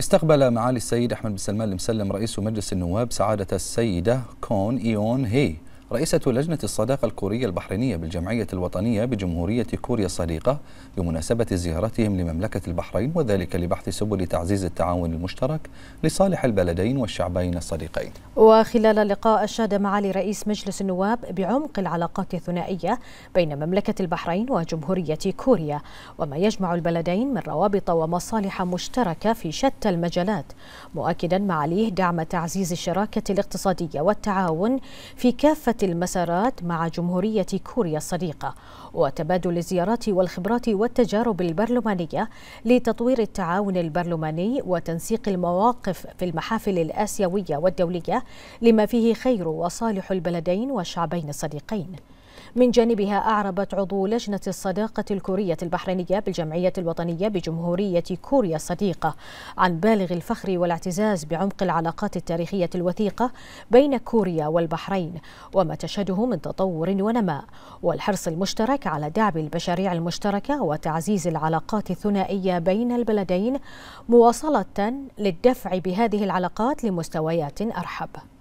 استقبل معالي السيد أحمد بن سلمان المسلم رئيس مجلس النواب سعادة السيدة كون إيون هي رئيسة لجنة الصداقة الكورية البحرينية بالجمعية الوطنية بجمهورية كوريا الصديقة بمناسبة زيارتهم لمملكة البحرين وذلك لبحث سبل تعزيز التعاون المشترك لصالح البلدين والشعبين الصديقين وخلال لقاء أشاد معالي رئيس مجلس النواب بعمق العلاقات الثنائية بين مملكة البحرين وجمهورية كوريا وما يجمع البلدين من روابط ومصالح مشتركة في شتى المجالات مؤكدا معاليه دعم تعزيز الشراكة الاقتصادية والتعاون في كافة وتبادلت المسارات مع جمهورية كوريا الصديقة وتبادل الزيارات والخبرات والتجارب البرلمانية لتطوير التعاون البرلماني وتنسيق المواقف في المحافل الآسيوية والدولية لما فيه خير وصالح البلدين والشعبين الصديقين من جانبها أعربت عضو لجنة الصداقة الكورية البحرينية بالجمعية الوطنية بجمهورية كوريا الصديقة عن بالغ الفخر والاعتزاز بعمق العلاقات التاريخية الوثيقة بين كوريا والبحرين وما تشهده من تطور ونماء والحرص المشترك على دعم المشاريع المشتركة وتعزيز العلاقات الثنائية بين البلدين مواصلة للدفع بهذه العلاقات لمستويات أرحب